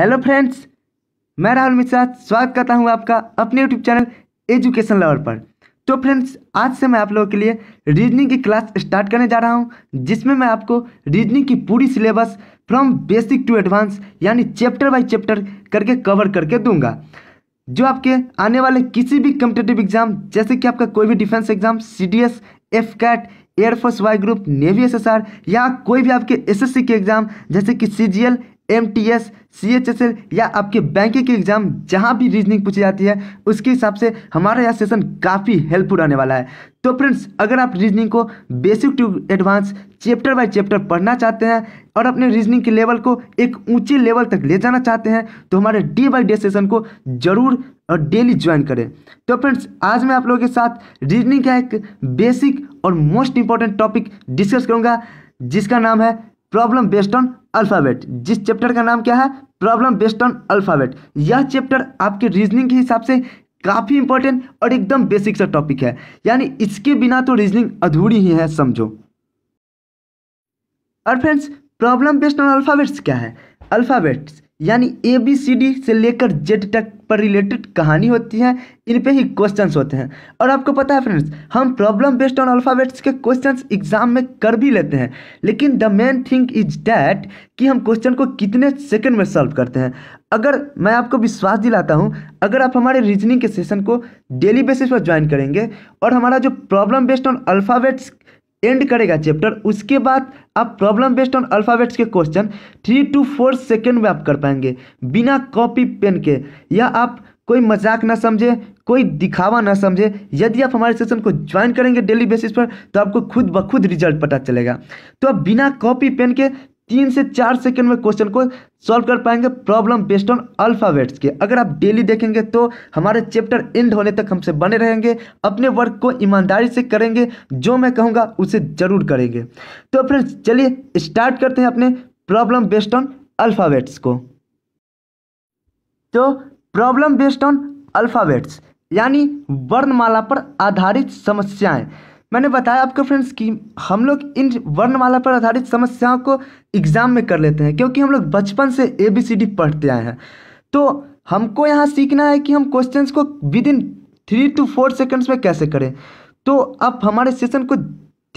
hello friends मैं राहुल मिश्रा स्वागत करता हूं आपका अपने यूट्यूब चैनल एजुकेशन लवर पर तो फ्रेंड्स आज से मैं आप लोगों के लिए रीजनिंग की क्लास स्टार्ट करने जा रहा हूं जिसमें मैं आपको रीजनिंग की पूरी syllabus from basic to advance यानी चैप्टर बाय चैप्टर करके कवर करके दूंगा जो आपके आने वाले किसी भी कम्पिटेटिव एग्जाम जैसे कि आपका कोई भी defence exam C D S AFCAT air force Y group navy SSR या कोई भी आपके एसएससी के एग्जाम जैसे कि CGL M T S C H S L या आपके बैंकिंग के एग्जाम जहाँ भी रीजनिंग पूछी जाती है उसके हिसाब से हमारा यह सेशन काफ़ी हेल्पफुल रहने वाला है तो फ्रेंड्स अगर आप रीजनिंग को basic to advance chapter by chapter पढ़ना चाहते हैं और अपने रीजनिंग के लेवल को एक ऊंचे लेवल तक ले जाना चाहते हैं तो हमारे डे बाई डे सेशन को जरूर और डेली ज्वाइन करें तो फ्रेंड्स आज मैं आप लोगों के साथ रीजनिंग का एक बेसिक और मोस्ट इंपॉर्टेंट टॉपिक डिस्कस करूँगा जिसका नाम है प्रॉब्लम बेस्ड ऑन अल्फ़ाबेट जिस चैप्टर का नाम क्या है प्रॉब्लम बेस्ड ऑन अल्फ़ाबेट यह चैप्टर आपके रीजनिंग के हिसाब से काफ़ी इंपॉर्टेंट और एकदम बेसिक सा टॉपिक है यानी इसके बिना तो रीजनिंग अधूरी ही है समझो और friends problem based on alphabets क्या है अल्फ़ाबेट्स यानी ए बी सी डी से लेकर जेड तक पर रिलेटेड कहानी होती है इन पे ही क्वेश्चंस होते हैं और आपको पता है फ्रेंड्स हम प्रॉब्लम बेस्ड ऑन अल्फ़ाबेट्स के क्वेश्चंस एग्जाम में कर भी लेते हैं लेकिन the main thing is that कि हम क्वेश्चन को कितने सेकंड में सॉल्व करते हैं अगर मैं आपको विश्वास दिलाता हूँ अगर आप हमारे रीजनिंग के सेशन को डेली बेसिस पर ज्वाइन करेंगे और हमारा जो problem based on alphabets end करेगा चैप्टर उसके बाद आप प्रॉब्लम बेस्ड ऑन अल्फ़ाबेट्स के question three to four second में आप कर पाएंगे बिना कॉपी पेन के या आप कोई मजाक ना समझे कोई दिखावा ना समझे यदि आप हमारे सेशन को ज्वाइन करेंगे डेली बेसिस पर तो आपको खुद ब खुद रिजल्ट पता चलेगा तो आप बिना कॉपी पेन के तीन से चार सेकंड में क्वेश्चन को सॉल्व कर पाएंगे प्रॉब्लम बेस्ड ऑन अल्फ़ाबेट्स के अगर आप डेली देखेंगे तो हमारे चैप्टर एंड होने तक हमसे बने रहेंगे अपने वर्क को ईमानदारी से करेंगे जो मैं कहूँगा उसे ज़रूर करेंगे तो फ्रेंड्स चलिए स्टार्ट करते हैं अपने प्रॉब्लम बेस्ड ऑन अल्फ़ाबेट्स को तो प्रॉब्लम बेस्ड ऑन अल्फ़ाबेट्स यानी वर्णमाला पर आधारित समस्याएं मैंने बताया आपको फ्रेंड्स कि हम लोग इन वर्णमाला पर आधारित समस्याओं को एग्जाम में कर लेते हैं क्योंकि हम लोग बचपन से ए बी सी डी पढ़ते आए हैं तो हमको यहाँ सीखना है कि हम क्वेश्चन को within three to four seconds में कैसे करें तो आप हमारे सेशन को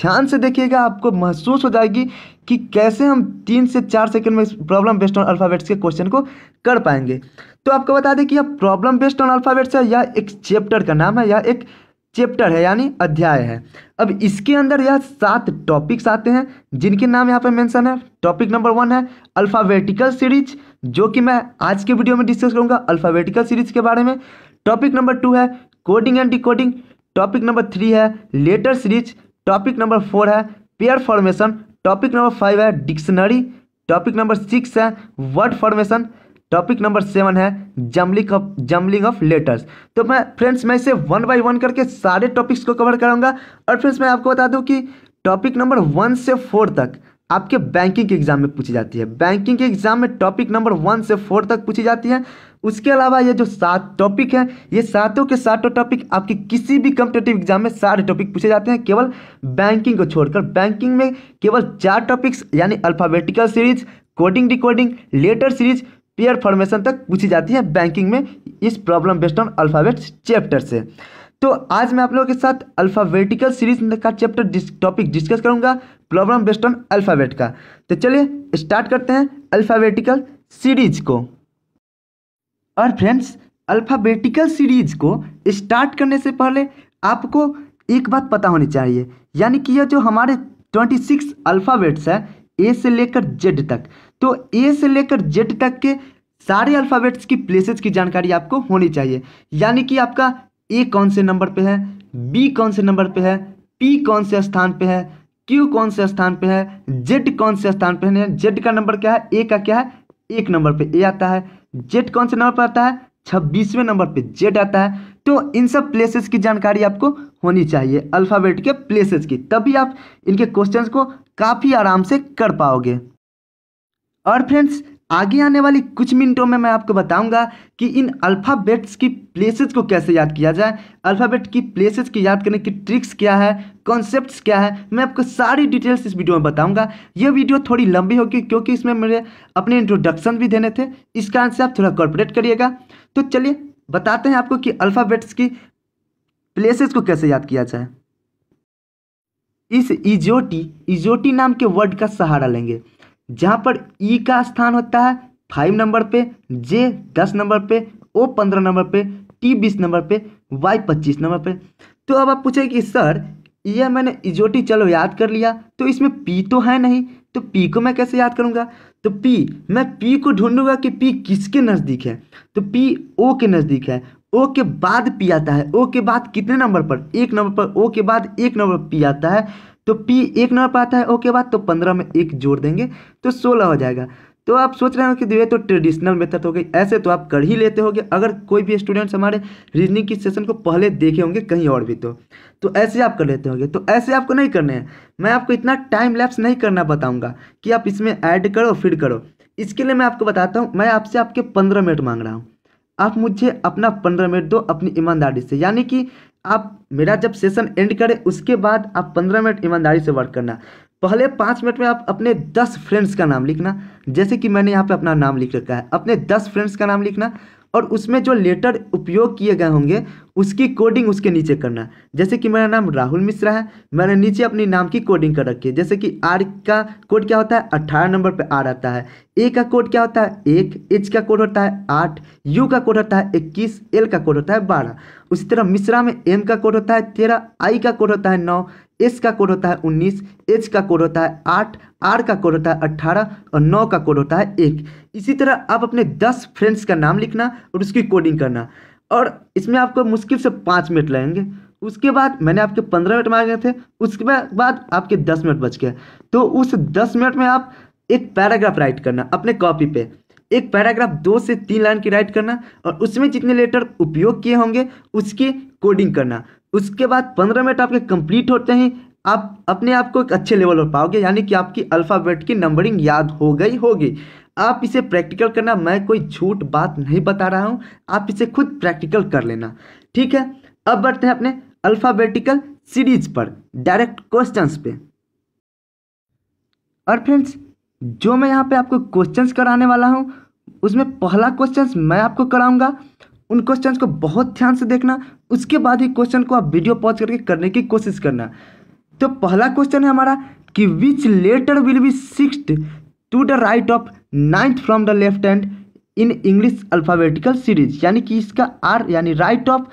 ध्यान से देखिएगा आपको महसूस हो जाएगी कि कैसे हम तीन से चार सेकंड में प्रॉब्लम बेस्ड ऑन अल्फ़ाबेट्स के क्वेश्चन को कर पाएंगे तो आपको बता दें कि यह प्रॉब्लम बेस्ड ऑन अल्फ़ाबेट्स है या एक चैप्टर का नाम है या एक चैप्टर है यानी अध्याय है अब इसके अंदर यह सात टॉपिक्स आते हैं जिनके नाम यहाँ पर मेंशन है टॉपिक नंबर वन है अल्फ़ावेटिकल सीरीज जो कि मैं आज के वीडियो में डिस्कस करूँगा अल्फ़ावेटिकल सीरीज के बारे में टॉपिक नंबर टू है coding and decoding topic number three है letter series topic number four है pair formation topic number five है डिक्शनरी टॉपिक नंबर सिक्स है word formation topic number seven है jumbling of jumbling of letters तो मैं friends मैं इसे one by one करके सारे टॉपिक्स को कवर कराऊंगा और फ्रेंड्स मैं आपको बता दूं कि टॉपिक नंबर वन से फोर तक आपके बैंकिंग के एग्जाम में पूछी जाती है बैंकिंग के एग्जाम में टॉपिक नंबर वन से फोर तक पूछी जाती है उसके अलावा ये जो सात टॉपिक है ये सातों के सातों टॉपिक आपके किसी भी कम्पिटेटिव एग्जाम में सारे टॉपिक पूछे जाते हैं केवल बैंकिंग को छोड़कर बैंकिंग में केवल चार टॉपिक्स यानी alphabetical series coding decoding letter series pair formation तक पूछी जाती है बैंकिंग में इस problem based on alphabet chapter से तो आज मैं आप लोगों के साथ अल्फ़ाबेटिकल सीरीज का चैप्टर डिस, टॉपिक डिस्कस करूंगा प्रॉब्लम बेस्ड ऑन अल्फ़ाबेट का तो चलिए स्टार्ट करते हैं अल्फ़ाबेटिकल सीरीज को और फ्रेंड्स अल्फ़ाबेटिकल सीरीज को स्टार्ट करने से पहले आपको एक बात पता होनी चाहिए यानी कि यह जो हमारे ट्वेंटी सिक्स अल्फ़ाबेट्स है ए से लेकर जेड तक तो ए से लेकर जेड तक के सारे अल्फ़ाबेट्स की प्लेसेस की जानकारी आपको होनी चाहिए यानी कि आपका ए कौन से नंबर पे है बी कौन से नंबर पे है पी कौन से स्थान पे है क्यू कौन से स्थान पे है जेड कौन से स्थान पे है जेड का नंबर क्या है ए का क्या है एक नंबर पे ए आता है जेड कौन से नंबर पर आता है छब्बीसवें नंबर पे जेड आता है तो इन सब प्लेसेस की जानकारी आपको होनी चाहिए अल्फ़ाबेट के प्लेसेस की तभी आप इनके क्वेश्चंस को काफ़ी आराम से कर पाओगे और फ्रेंड्स आगे आने वाली कुछ मिनटों में मैं आपको बताऊंगा कि इन अल्फ़ाबेट्स की प्लेसेस को कैसे याद किया जाए अल्फ़ाबेट की प्लेसेस की याद करने की ट्रिक्स क्या है कॉन्सेप्ट्स क्या है मैं आपको सारी डिटेल्स इस वीडियो में बताऊंगा ये वीडियो थोड़ी लंबी होगी क्योंकि इसमें मुझे अपने इंट्रोडक्शन भी देने थे इस कारण से आप थोड़ा कॉर्पोरेट करिएगा तो चलिए बताते हैं आपको कि अल्फ़ाबेट्स की प्लेसेस को कैसे याद किया जाए इस इजोटी इजोटी नाम के वर्ड का सहारा लेंगे जहाँ पर ई e का स्थान होता है फाइव नंबर पे जे दस नंबर पे ओ पंद्रह नंबर पे टी बीस नंबर पे वाई पच्चीस नंबर पे तो अब आप पूछे कि सर e यह मैंने इजोटी चलो याद कर लिया तो इसमें पी तो है नहीं तो पी को मैं कैसे याद करूँगा तो पी मैं पी को ढूंढूंगा कि पी किसके नज़दीक है तो पी ओ के नज़दीक है ओ के बाद पी आता है ओ के बाद कितने नंबर पर एक नंबर पर ओ के बाद एक नंबर पी आता है तो पी एक नंबर पर आता है ओके बाद तो पंद्रह में एक जोड़ देंगे तो सोलह हो जाएगा तो आप सोच रहे हो कि ये तो ट्रेडिशनल मेथड हो गई ऐसे तो आप कर ही लेते होंगे अगर कोई भी स्टूडेंट्स हमारे रीजनिंग की सेशन को पहले देखे होंगे कहीं और भी तो तो ऐसे आप कर लेते होंगे तो ऐसे आपको नहीं करने हैं मैं आपको इतना टाइम लैप्स नहीं करना बताऊंगा कि आप इसमें ऐड करो फिर करो इसके लिए मैं आपको बताता हूँ मैं आपसे आपके पंद्रह मिनट मांग रहा हूँ आप मुझे अपना पंद्रह मिनट दो अपनी ईमानदारी से यानी कि आप मेरा जब सेशन एंड करें उसके बाद आप पंद्रह मिनट ईमानदारी से वर्क करना पहले पाँच मिनट में आप अपने दस फ्रेंड्स का नाम लिखना जैसे कि मैंने यहाँ पे अपना नाम लिख रखा है अपने दस फ्रेंड्स का नाम लिखना और उसमें जो लेटर उपयोग किए गए होंगे उसकी कोडिंग उसके नीचे करना जैसे कि मेरा नाम राहुल मिश्रा है मैंने नीचे अपने नाम की कोडिंग कर रखी है जैसे कि आर का कोड क्या होता है अट्ठारह नंबर पर आर आता है ए का कोड क्या होता है एक एच का कोड होता है आठ यू का कोड होता है इक्कीस एल का कोड होता है बारह उसी तरह मिश्रा में एम का कोड होता है तेरह आई का कोड होता है नौ एस का कोड होता है उन्नीस एच का कोड होता है आठ आर का कोड होता है अट्ठारह और नौ का कोड होता है एक इसी तरह आप अपने दस फ्रेंड्स का नाम लिखना और उसकी कोडिंग करना और इसमें आपको मुश्किल से पाँच मिनट लगेंगे उसके बाद मैंने आपके पंद्रह मिनट मांगे थे उसके बाद आपके दस मिनट बच गए तो उस दस मिनट में आप एक पैराग्राफ राइट करना अपने कॉपी पे एक पैराग्राफ दो से तीन लाइन की राइट करना और उसमें जितने लेटर उपयोग किए होंगे उसकी कोडिंग करना उसके बाद पंद्रह मिनट आपके कंप्लीट होते ही आप अपने आप को एक अच्छे लेवल पर पाओगे यानी कि आपकी अल्फ़ाबेट की नंबरिंग याद हो गई होगी आप इसे प्रैक्टिकल करना मैं कोई झूठ बात नहीं बता रहा हूँ आप इसे खुद प्रैक्टिकल कर लेना ठीक है अब बढ़ते हैं अपने अल्फ़ाबेटिकल सीरीज पर डायरेक्ट क्वेश्चंस पे और फ्रेंड्स जो मैं यहाँ पे आपको क्वेश्चंस कराने वाला हूँ उसमें पहला क्वेश्चंस मैं आपको कराऊंगा उन क्वेश्चंस को बहुत ध्यान से देखना उसके बाद ही क्वेश्चन को आप वीडियो पॉज करके करने की कोशिश करना तो पहला क्वेश्चन है हमारा कि which letter will be six to the right of ninth from the left end in English alphabetical series यानी कि इसका आर यानी right of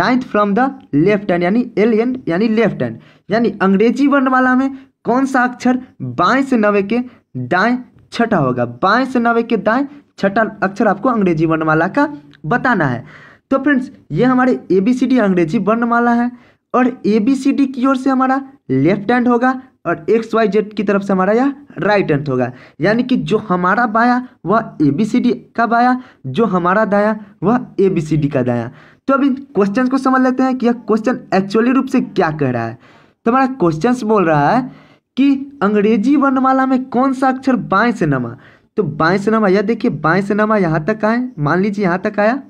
ninth from the left end यानी एल एंड यानी लेफ्ट एंड यानी अंग्रेजी वर्णमाला में कौन सा अक्षर बाएं से नवे के दाएं छठा होगा बाएं से नवे के दाएं छठा अक्षर आपको अंग्रेजी वर्णमाला का बताना है तो फ्रेंड्स ये हमारे ए बी सी डी अंग्रेजी वर्णमाला है और ए बी सी डी की ओर से हमारा लेफ्ट हैंड होगा और एक्स वाई जेड की तरफ से हमारा यह राइट एंड होगा यानी कि जो हमारा बाया वह ए बी सी डी का बाया जो हमारा दाया वह ए बी सी डी का दाया तो अभी क्वेश्चन को समझ लेते हैं कि यह क्वेश्चन एक्चुअली रूप से क्या कह रहा है तो हमारा क्वेश्चन बोल रहा है कि अंग्रेजी वर्णमाला में कौन सा अक्षर बाएं से नमा तो बाएं से नमा यह देखिए बाएं से नमा यहाँ तक आए मान लीजिए यहाँ तक आया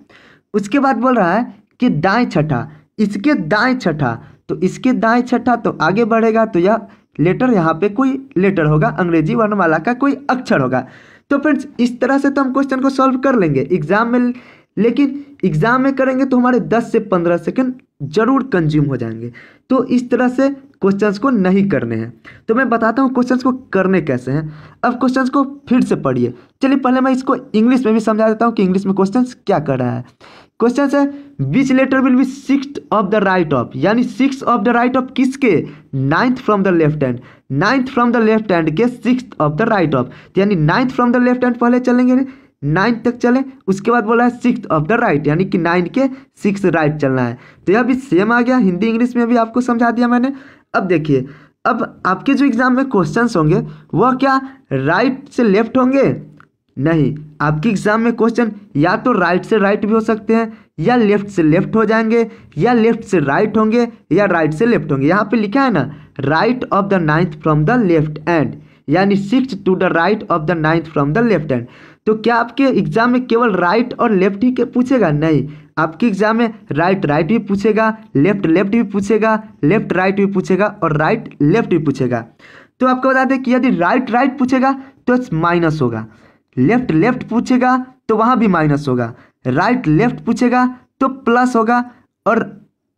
उसके बाद बोल रहा है कि दाएं छठा इसके दाएं छठा तो इसके दाएं छठा तो आगे बढ़ेगा तो यह लेटर यहाँ पे कोई लेटर होगा अंग्रेजी वर्णमाला का कोई अक्षर होगा तो फ्रेंड्स इस तरह से तो हम क्वेश्चन को सॉल्व कर लेंगे एग्जाम में लेकिन एग्जाम में करेंगे तो हमारे 10 से 15 सेकंड जरूर कंज्यूम हो जाएंगे तो इस तरह से क्वेश्चंस को नहीं करने हैं तो मैं बताता हूँ क्वेश्चंस को करने कैसे हैं अब क्वेश्चंस को फिर से पढ़िए चलिए पहले मैं इसको इंग्लिश में भी समझा देता हूँ कि इंग्लिश में क्वेश्चंस क्या कर रहा है क्वेश्चन है which letter will be six of the right of यानी six of the right of किसके ninth from the left hand ninth from the left hand के six of the right of यानी ninth from the left hand पहले चलेंगे ninth तक चले उसके बाद बोला है सिक्स ऑफ द राइट यानी कि नाइन के सिक्स राइट चलना है तो यह भी सेम आ गया हिंदी इंग्लिश में भी आपको समझा दिया मैंने अब देखिए अब आपके जो एग्जाम में क्वेश्चंस होंगे वह क्या राइट से लेफ्ट होंगे नहीं आपके एग्जाम में क्वेश्चन या तो राइट से राइट भी हो सकते हैं या लेफ्ट से लेफ्ट हो जाएंगे या लेफ्ट से राइट होंगे या राइट से लेफ्ट होंगे यहाँ पे लिखा है ना right of the ninth from the left end यानी six to the right of the ninth from the left end तो क्या आपके एग्जाम में केवल राइट और लेफ्ट ही के पूछेगा नहीं आपके एग्जाम में राइट राइट भी पूछेगा लेफ्ट लेफ्ट भी पूछेगा लेफ्ट राइट भी पूछेगा और राइट लेफ्ट भी पूछेगा तो आपको बता दें कि यदि राइट राइट पूछेगा तो माइनस होगा लेफ्ट लेफ्ट पूछेगा तो वहां भी माइनस होगा राइट लेफ्ट पूछेगा तो प्लस होगा और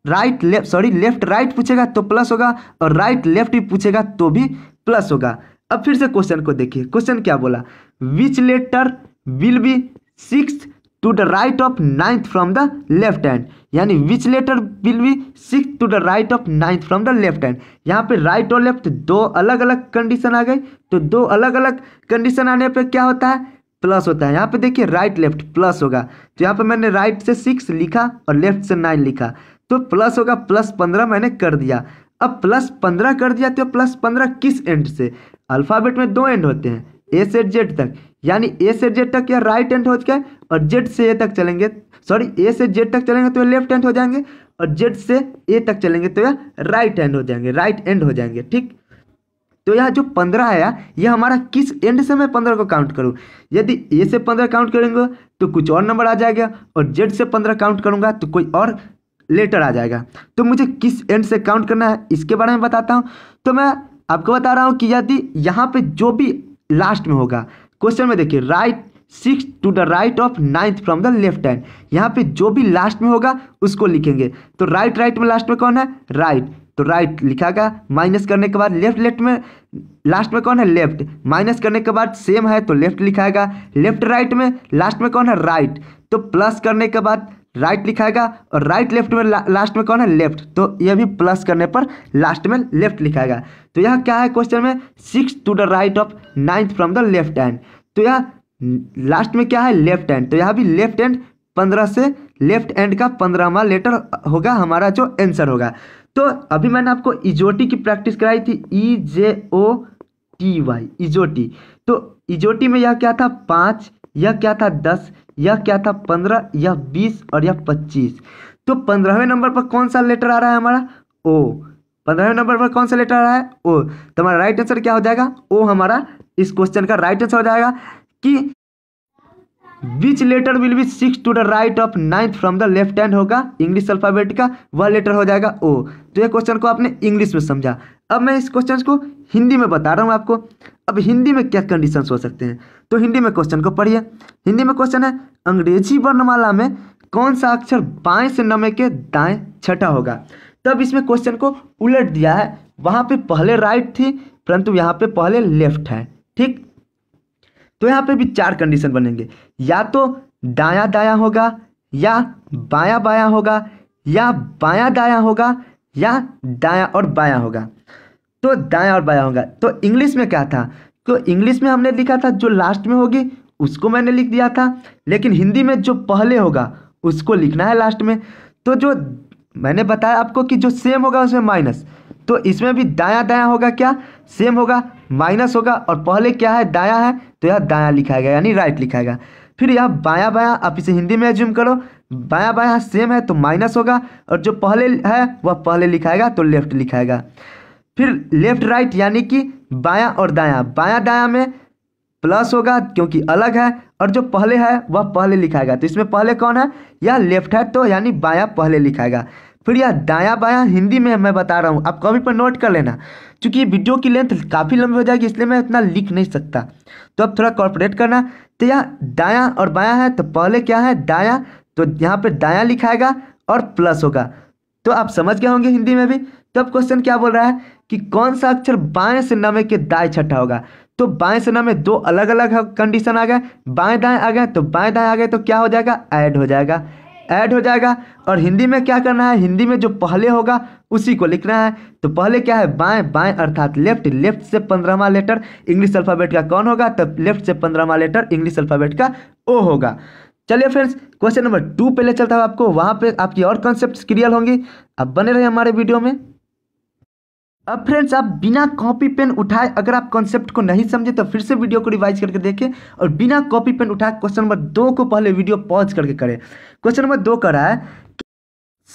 right left sorry left right पूछेगा तो प्लस होगा और राइट लेफ्ट भी पूछेगा तो भी प्लस होगा अब फिर से क्वेश्चन को देखिए क्वेश्चन क्या बोला which letter will be six to the right of ninth from the left hand यानी which letter will be six to the right of ninth from the left hand यहाँ पे राइट और left दो अलग अलग condition आ गए तो दो अलग अलग कंडीशन आने पे क्या होता है प्लस होता है यहाँ पे देखिए राइट लेफ्ट प्लस होगा तो यहाँ पे मैंने राइट से सिक्स लिखा और लेफ्ट से नाइन लिखा तो प्लस होगा प्लस पंद्रह मैंने कर दिया अब प्लस पंद्रह कर दिया तो प्लस पंद्रह किस एंड से अल्फ़ाबेट में दो एंड होते हैं ए से जेड तक यानी ए से जेड तक या राइट एंड हो गया और जेड से ए तक चलेंगे सॉरी ए से जेड तक चलेंगे तो लेफ्ट हैंड हो जाएंगे और जेड से ए तक चलेंगे तो यह राइट हैंड हो जाएंगे राइट एंड हो जाएंगे ठीक तो यह जो पंद्रह आया यह हमारा किस एंड से मैं पंद्रह को काउंट करूं यदि ए से पंद्रह काउंट करेंगे तो कुछ और नंबर आ जाएगा और जेड से पंद्रह काउंट करूंगा तो कोई और लेटर आ जाएगा तो मुझे किस एंड से काउंट करना है इसके बारे में बताता हूँ तो मैं आपको बता रहा हूं कि यदि यहां पे जो भी लास्ट में होगा क्वेश्चन में देखिए right six to the right of ninth from the left hand यहाँ पे जो भी लास्ट में होगा उसको लिखेंगे तो राइट राइट में लास्ट में कौन है राइट तो राइट लिखा गया माइनस करने के बाद लेफ्ट लेफ्ट में लास्ट में कौन है लेफ्ट माइनस करने के बाद सेम है तो लेफ्ट लिखाएगा लेफ्ट राइट में लास्ट में कौन है राइट तो प्लस करने के बाद राइट लिखाएगा और राइट लेफ्ट में लास्ट में कौन है लेफ्ट तो यह भी प्लस करने पर लास्ट में लेफ्ट लिखाएगा तो यह क्या है क्वेश्चन में six to the right of ninth from the left hand तो यह लास्ट में क्या है लेफ्ट हैंड तो यहाँ भी लेफ्ट एंड पंद्रह से लेफ्ट एंड का पंद्रहवा लेटर होगा हमारा जो आंसर होगा तो अभी मैंने आपको इजोटी e की प्रैक्टिस कराई थी ई जे ओ टी वाई इजोटी तो इजोटी e में यह क्या था पाँच यह क्या था दस यह क्या था पंद्रह यह बीस और यह पच्चीस तो पंद्रहवें नंबर पर कौन सा लेटर आ रहा है हमारा ओ पंद्रहवें नंबर पर कौन सा लेटर आ रहा है ओ तो हमारा राइट आंसर क्या हो जाएगा ओ हमारा इस क्वेश्चन का राइट आंसर हो जाएगा कि which letter will be six to the right of ninth from the left hand होगा इंग्लिश अल्फाबेट का वह लेटर हो जाएगा ओ तो ये क्वेश्चन को आपने इंग्लिश में समझा अब मैं इस क्वेश्चन को हिंदी में बता रहा हूँ आपको अब हिंदी में क्या कंडीशंस हो सकते हैं तो हिंदी में क्वेश्चन को पढ़िए हिंदी में क्वेश्चन है अंग्रेजी वर्णमाला में कौन सा अक्षर बाएँ से नमे के दाएँ छठा होगा तब इसमें क्वेश्चन को उलट दिया है वहाँ पर पहले राइट थी परंतु यहाँ पे पहले लेफ्ट है ठीक तो यहाँ पे भी चार कंडीशन बनेंगे या तो दाया दाया होगा या बाया बाया होगा या बाया दाया होगा या दाया और बाया होगा तो दाया और बाया होगा तो इंग्लिश में क्या था तो इंग्लिश में हमने लिखा था जो लास्ट में होगी उसको मैंने लिख दिया था लेकिन हिंदी में जो पहले होगा उसको लिखना है लास्ट में तो जो मैंने बताया आपको कि जो सेम होगा उसमें माइनस तो इसमें भी दाया दाया होगा क्या सेम होगा माइनस होगा और पहले क्या है दाया है तो यह दाया लिखाएगा यानी राइट लिखाएगा फिर यह बाया बाया आप इसे हिंदी में एज्यूम करो बाया बाया सेम है तो माइनस होगा और जो पहले है वह पहले लिखाएगा तो लेफ्ट लिखाएगा फिर लेफ्ट राइट यानी कि बाया और दाया बाया दाया में प्लस होगा क्योंकि अलग है और जो पहले है वह पहले लिखाएगा तो इसमें पहले कौन है यह लेफ्ट है तो यानी बाया पहले लिखाएगा फिर यह दाया बाया हिंदी में मैं बता रहा हूँ आप कॉपी पर नोट कर लेना क्योंकि वीडियो की लेंथ काफ़ी लंबी हो जाएगी इसलिए मैं इतना लिख नहीं सकता तो अब थोड़ा कॉर्पोरेट करना तो यह दाया और बाया है तो पहले क्या है दाया तो यहाँ पर दाया लिखाएगा और प्लस होगा तो आप समझ गए होंगे हिंदी में भी तो अब क्वेश्चन क्या बोल रहा है कि कौन सा अक्षर बाएं से नमे के दाएं छठा होगा तो बाएं से नमे दो अलग अलग कंडीशन आ गए बाएं दाएं आ गए तो बाएं दाएं आ गए तो क्या हो जाएगा ऐड हो जाएगा ऐड हो जाएगा और हिंदी में क्या करना है हिंदी में जो पहले होगा उसी को लिखना है तो पहले क्या है बाएं बाएं अर्थात लेफ्ट लेफ्ट से पंद्रहवा लेटर इंग्लिश अल्फ़ाबेट का कौन होगा तब लेफ्ट से पंद्रहवा लेटर इंग्लिश अल्फ़ाबेट का ओ होगा चलिए फ्रेंड्स क्वेश्चन नंबर टू पहले चलता हूँ आपको वहाँ पर आपकी और कॉन्सेप्ट क्लियर होंगी अब बने रहे हमारे वीडियो में अब फ्रेंड्स आप बिना कॉपी पेन उठाए अगर आप कॉन्सेप्ट को नहीं समझे तो फिर से वीडियो को रिवाइज करके देखें और बिना कॉपी पेन उठाए क्वेश्चन नंबर दो को पहले वीडियो पॉज करके करें क्वेश्चन नंबर दो करा रहा है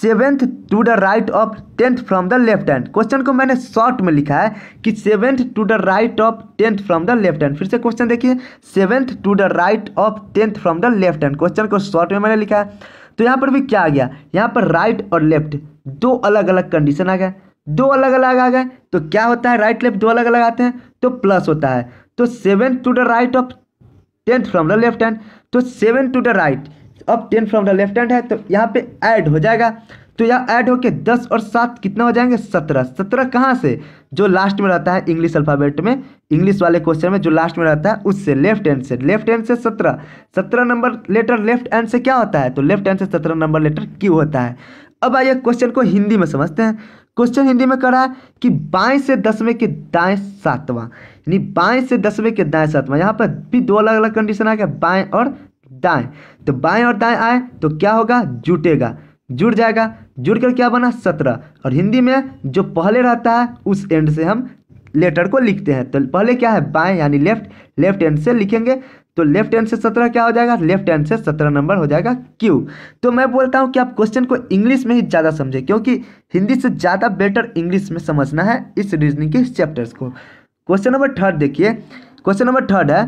seventh to the right of tenth from the left hand question को मैंने शॉर्ट में लिखा है कि seventh to the right of tenth from the left hand फिर से क्वेश्चन देखिए seventh to the right of tenth from the left hand question को शॉर्ट में मैंने लिखा है तो यहाँ पर भी क्या आ गया यहाँ पर राइट और लेफ्ट दो अलग अलग कंडीशन आ गया दो अलग अलग आ गए तो क्या होता है राइट लेफ्ट दो अलग अलग आते हैं तो प्लस होता है तो seven to the right of tenth from the left hand तो seven to the right of ten from the left hand है तो यहाँ पे ऐड हो जाएगा तो यहाँ ऐड होके दस और सात कितना हो जाएंगे सत्रह सत्रह कहाँ से जो लास्ट में रहता है इंग्लिश अल्फ़ाबेट में इंग्लिश वाले क्वेश्चन में जो लास्ट में रहता है उससे लेफ्ट हैंड से लेफ्ट हैंड से सत्रह सत्रह नंबर लेटर लेफ्ट हैंड से क्या होता है तो लेफ्ट हैंड से सत्रह नंबर लेटर क्यू होता है अब आइए क्वेश्चन को हिंदी में समझते हैं क्वेश्चन हिंदी में करा है कि बाएं से दसवें के दाएं सातवां यानी बाएं से दसवें के दाएं सातवां यहाँ पर भी दो अलग अलग कंडीशन आ गया बाएं और दाएं तो बाएं और दाएं आए तो क्या होगा जुटेगा जुड़ जाएगा जुड़ कर क्या बना सत्रह और हिंदी में जो पहले रहता है उस एंड से हम लेटर को लिखते हैं तो पहले क्या है बाएं यानी लेफ्ट लेफ्ट एंड से लिखेंगे तो लेफ्ट हैंड से सत्रह क्या हो जाएगा लेफ्ट हैंड से सत्रह नंबर हो जाएगा क्यू तो मैं बोलता हूँ कि आप क्वेश्चन को इंग्लिश में ही ज़्यादा समझें क्योंकि हिंदी से ज़्यादा बेटर इंग्लिश में समझना है इस रीजनिंग के चैप्टर्स को क्वेश्चन नंबर थर्ड देखिए क्वेश्चन नंबर थर्ड है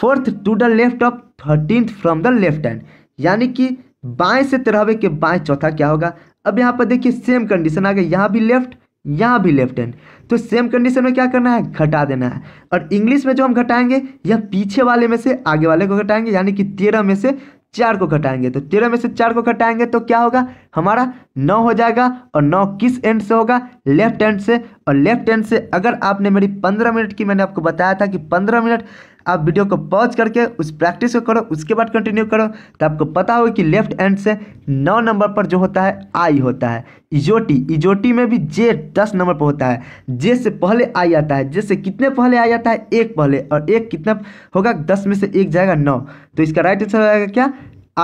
fourth to the left of thirteen from the left hand यानी कि बाएं से तेरहवें के बाएं चौथा क्या होगा अब यहाँ पर देखिए सेम कंडीशन आ गया यहाँ भी लेफ्ट यहाँ भी लेफ्ट हैंड तो सेम कंडीशन में क्या करना है घटा देना है और इंग्लिश में जो हम घटाएंगे यह पीछे वाले में से आगे वाले को घटाएंगे यानी कि तेरह में से चार को घटाएंगे तो तेरह में से चार को घटाएंगे तो क्या होगा हमारा नौ हो जाएगा और नौ किस एंड से होगा लेफ्ट एंड से और लेफ्ट एंड से अगर आपने मेरी पंद्रह मिनट की मैंने आपको बताया था कि पंद्रह मिनट आप वीडियो को पॉज करके उस प्रैक्टिस को करो उसके बाद कंटिन्यू करो तो आपको पता हो कि लेफ्ट एंड से नौ नंबर पर जो होता है आई होता है इजोटी इजोटी में भी जे दस नंबर पर होता है जे से पहले आई आता है जे से कितने पहले आ जाता है एक पहले और एक कितना होगा दस में से एक जाएगा नौ तो इसका राइट आंसर हो जाएगा क्या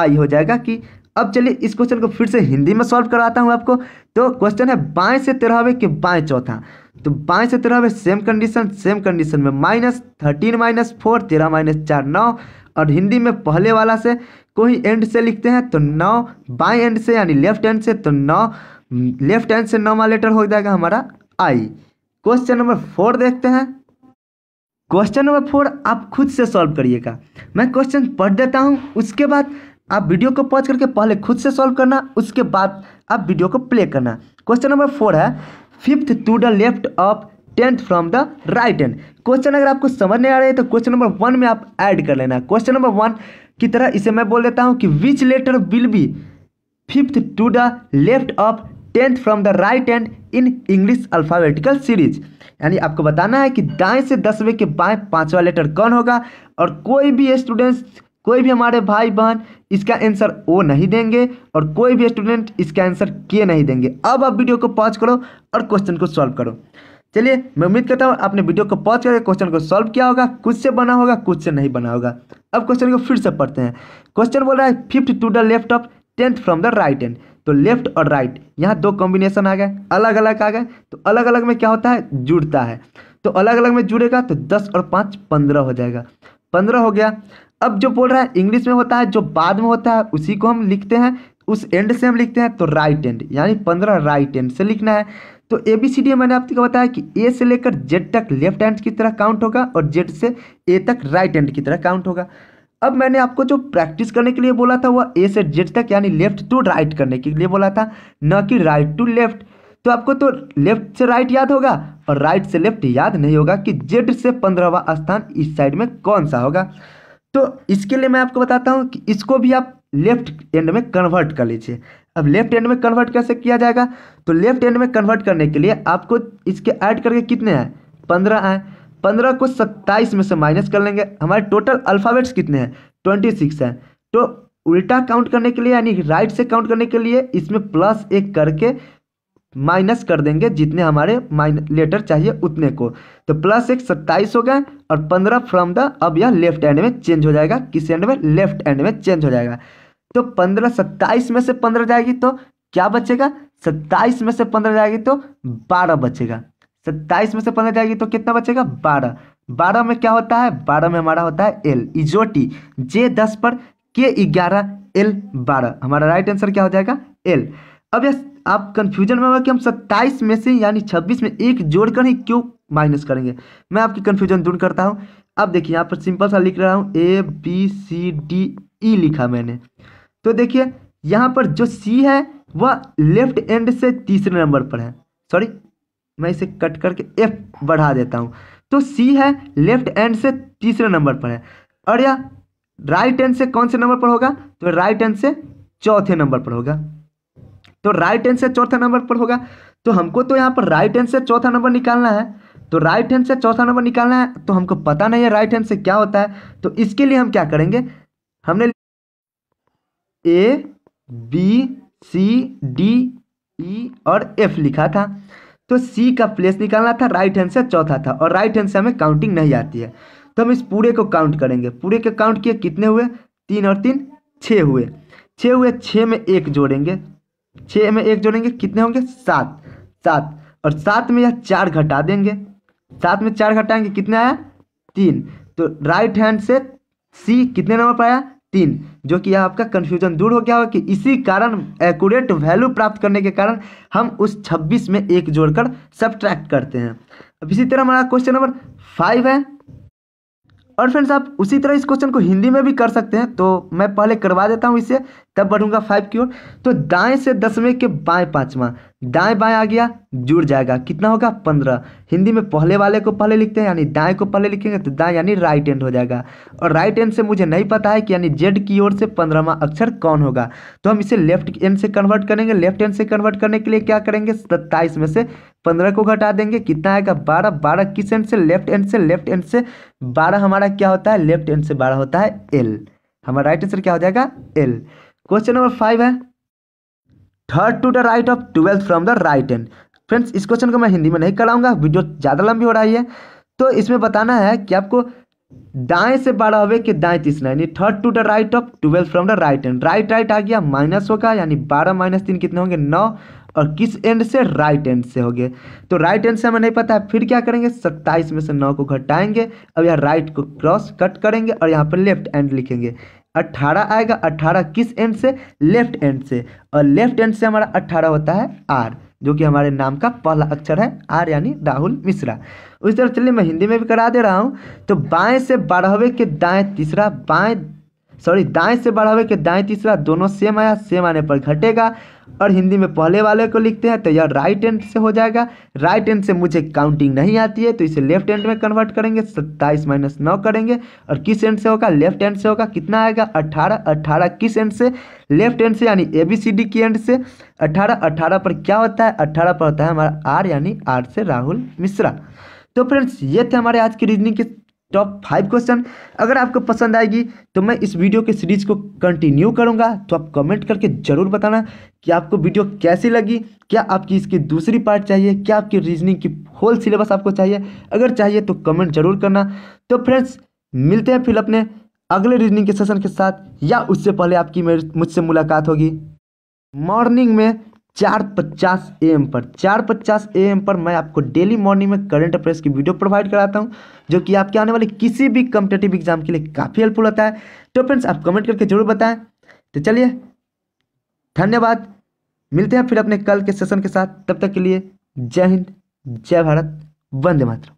आई हो जाएगा कि अब चलिए इस क्वेश्चन को फिर से हिंदी में सॉल्व करवाता हूँ आपको तो क्वेश्चन है बाएँ से तेरहवें के बाएँ चौथा तो बाईस से तेरह में सेम कंडीशन सेम कंडीशन में माइनस थर्टीन माइनस फोर तेरह माइनस चार नौ और हिंदी में पहले वाला से कोई एंड से लिखते हैं तो नौ बाई एंड से यानी लेफ्ट एंड से तो नौ लेफ्ट एंड से नौ वाला लेटर हो जाएगा हमारा आई क्वेश्चन नंबर फोर देखते हैं क्वेश्चन नंबर फोर आप खुद से सॉल्व करिएगा मैं क्वेश्चन पढ़ देता हूँ उसके बाद आप वीडियो को पॉज करके पहले खुद से सॉल्व करना उसके बाद आप वीडियो को प्ले करना क्वेश्चन नंबर फोर है fifth to the left of tenth from the right end question अगर आपको समझ नहीं आ रहा है तो क्वेश्चन नंबर वन में आप ऐड कर लेना क्वेश्चन नंबर वन की तरह इसे मैं बोल देता हूँ कि which letter will be fifth to the left of tenth from the right end in English alphabetical series यानी आपको बताना है कि दाएं से दसवें के बाएं पांचवा लेटर कौन होगा और कोई भी स्टूडेंट्स कोई भी हमारे भाई बहन इसका आंसर ओ नहीं देंगे और कोई भी स्टूडेंट इसका आंसर के नहीं देंगे अब आप वीडियो को पॉज करो और क्वेश्चन को सॉल्व करो चलिए मैं उम्मीद करता हूँ आपने वीडियो को पॉज करके क्वेश्चन को सॉल्व किया होगा कुछ से बना होगा कुछ से नहीं बना होगा अब क्वेश्चन को फिर से पढ़ते हैं क्वेश्चन बोल रहा है fifth to the left of tenth from the right end तो लेफ्ट और राइट right, यहाँ दो कॉम्बिनेशन आ गए अलग अलग आ गए तो अलग अलग में क्या होता है जुड़ता है तो अलग अलग में जुड़ेगा तो दस और पाँच पंद्रह हो जाएगा पंद्रह हो गया अब जो बोल रहा है इंग्लिश में होता है जो बाद में होता है उसी को हम लिखते हैं उस एंड से हम लिखते हैं तो राइट एंड यानी पंद्रह राइट एंड से लिखना है तो ए बी सी डी मैंने आपको बताया कि ए से लेकर जेड तक लेफ्ट हैंड की तरह काउंट होगा और जेड से ए तक राइट हैंड की तरह काउंट होगा अब मैंने आपको जो प्रैक्टिस करने के लिए बोला था वह ए से जेड तक यानी लेफ्ट टू राइट करने के लिए बोला था न कि राइट टू लेफ्ट तो आपको तो लेफ्ट से राइट याद होगा और राइट से लेफ्ट याद नहीं होगा कि जेड से पंद्रहवा स्थान इस साइड में कौन सा होगा तो इसके लिए मैं आपको बताता हूँ कि इसको भी आप लेफ्ट एंड में कन्वर्ट कर लीजिए अब लेफ्ट एंड में कन्वर्ट कैसे किया जाएगा तो लेफ्ट एंड में कन्वर्ट करने के लिए आपको इसके ऐड करके कितने आए पंद्रह आए पंद्रह को सत्ताईस में से माइनस कर लेंगे हमारे टोटल अल्फ़ाबेट्स कितने हैं ट्वेंटी सिक्स हैं तो उल्टा काउंट करने के लिए यानी राइट से काउंट करने के लिए इसमें प्लस एक करके माइनस कर देंगे जितने हमारे माइन लेटर चाहिए उतने को तो प्लस एक सत्ताईस हो गए और पंद्रह फ्रॉम द अब यह लेफ्ट एंड में चेंज हो जाएगा किस एंड में लेफ्ट एंड में चेंज हो जाएगा तो पंद्रह सत्ताईस में से पंद्रह जाएगी तो क्या बचेगा सत्ताईस में से पंद्रह जाएगी तो बारह बचेगा सत्ताईस में से पंद्रह जाएगी तो कितना बचेगा बारह बारह में क्या होता है बारह में हमारा होता है एल इजोटी जे दस पर के ग्यारह एल बारह हमारा राइट आंसर क्या हो जाएगा एल अब यस आप कन्फ्यूजन में होगा कि हम सत्ताईस में से यानी छब्बीस में एक जोड़कर ही क्यों माइनस करेंगे मैं आपकी कन्फ्यूजन दूर करता हूँ अब देखिए यहाँ पर सिंपल सा लिख रहा हूँ ए बी सी डी ई लिखा मैंने तो देखिए यहाँ पर जो सी है वह लेफ्ट एंड से तीसरे नंबर पर है सॉरी मैं इसे कट करके एफ बढ़ा देता हूँ तो सी है लेफ्ट एंड से तीसरे नंबर पर है और यह राइट एंड से कौन से नंबर पर होगा तो राइट एंड से चौथे नंबर पर होगा तो राइट से चौथा नंबर पर होगा तो हमको तो यहाँ पर राइट से चौथा नंबर निकालना है तो राइट हैंड से चौथा नंबर निकालना है तो हमको पता नहीं है राइट हैंड से क्या होता है तो इसके लिए हम क्या करेंगे हमने ए बी सी डी ई और एफ लिखा था तो सी का प्लेस निकालना था राइट हैंड से चौथा था और राइट हैंड से हमें काउंटिंग नहीं आती है तो हम इस पूरे को काउंट करेंगे पूरे के काउंट किए कितने हुए तीन और तीन छः हुए छः हुए छः में एक जोड़ेंगे छः में एक जोड़ेंगे कितने होंगे सात सात और सात में यह चार घटा देंगे सात में चार घटाएंगे कितने आया तीन तो राइट हैंड से सी कितने नंबर पर आया तीन जो कि यह आपका कन्फ्यूजन दूर हो गया होगा कि इसी कारण एक्यूरेट वैल्यू प्राप्त करने के कारण हम उस छब्बीस में एक जोड़कर सब्ट्रैक्ट करते हैं अब इसी तरह हमारा क्वेश्चन नंबर फाइव है और फ्रेंड्स आप उसी तरह इस क्वेश्चन को हिंदी में भी कर सकते हैं तो मैं पहले करवा देता हूँ इसे तब बढ़ूंगा फाइव की ओर तो दाएं से दसवें के बाएं पांचवा दाएं बाएं आ गया जुड़ जाएगा कितना होगा पंद्रह हिंदी में पहले वाले को पहले लिखते हैं यानी दाएं को पहले लिखेंगे तो दाएं यानी राइट एंड हो जाएगा और राइट एंड से मुझे नहीं पता है कि यानी जेड की ओर से पंद्रहवा अक्षर कौन होगा तो हम इसे लेफ्ट एंड से कन्वर्ट करेंगे लेफ्ट एंड से कन्वर्ट करने के लिए क्या करेंगे सत्ताईस में से पंद्रह को घटा देंगे कितना आएगा बारह बारह किस एंड से लेफ्ट एंड से लेफ्ट एंड से बारह हमारा क्या होता है लेफ्ट एंड से बारह होता है एल हमारा राइट आंसर क्या हो जाएगा एल क्वेश्चन नंबर फाइव है third to the right of twelfth from the right end friends इस क्वेश्चन को मैं हिंदी में नहीं कराऊंगा वीडियो ज़्यादा लंबी हो रही है तो इसमें बताना है कि आपको दाएं से बारह होवे कि दाएं तीस ना यानी third to the right of twelfth from the right end right right आ गया माइनस होगा यानी बारह माइनस तीन कितने होंगे नौ और किस एंड से राइट एंड से गए तो राइट एंड से हमें नहीं पता है फिर क्या करेंगे सत्ताईस में से नौ को घटाएंगे अब यहाँ राइट को क्रॉस कट करेंगे और यहाँ पर लेफ्ट एंड लिखेंगे अट्ठारह आएगा अट्ठारह किस एंड से लेफ्ट एंड से और लेफ्ट एंड से हमारा अट्ठारह होता है आर जो कि हमारे नाम का पहला अक्षर है आर यानी राहुल मिश्रा उस तरह चलिए मैं हिंदी में भी करा दे रहा हूँ तो बाएं से बारहवें के दाएं तीसरा बाएं सॉरी दाएं से बारहवें के दाएं तीसरा दोनों सेम आया सेम आने पर घटेगा और हिंदी में पहले वाले को लिखते हैं तो यह राइट एंड से हो जाएगा राइट एंड से मुझे काउंटिंग नहीं आती है तो इसे लेफ्ट एंड में कन्वर्ट करेंगे सत्ताईस माइनस नौ करेंगे और किस एंड से होगा लेफ्ट एंड से होगा कितना आएगा अट्ठारह अट्ठारह किस एंड से लेफ्ट एंड से यानी ए बी सी डी की एंड से अट्ठारह अट्ठारह पर क्या होता है अट्ठारह पर होता है हमारा आर यानी आर से राहुल मिश्रा तो फ्रेंड्स ये थे हमारे आज की रीजनिंग के टॉप फाइव क्वेश्चन अगर आपको पसंद आएगी तो मैं इस वीडियो के सीरीज को कंटिन्यू करूंगा तो आप कमेंट करके जरूर बताना कि आपको वीडियो कैसी लगी क्या आपकी इसकी दूसरी पार्ट चाहिए क्या आपकी रीजनिंग की होल सिलेबस आपको चाहिए अगर चाहिए तो कमेंट जरूर करना तो फ्रेंड्स मिलते हैं फिर अपने अगले रीजनिंग के सेशन के साथ या उससे पहले आपकी मुझसे मुलाकात होगी मॉर्निंग में चार पचास ए एम पर चार पचास ए एम पर मैं आपको डेली मॉर्निंग में करंट अफेयर्स की वीडियो प्रोवाइड कराता हूँ जो कि आपके आने वाले किसी भी कम्पिटेटिव एग्जाम के लिए काफ़ी हेल्पफुल होता है तो फ्रेंड्स आप कमेंट करके जरूर बताएं तो चलिए धन्यवाद मिलते हैं फिर अपने कल के सेशन के साथ तब तक के लिए जय हिंद जय भारत वंदे मातरम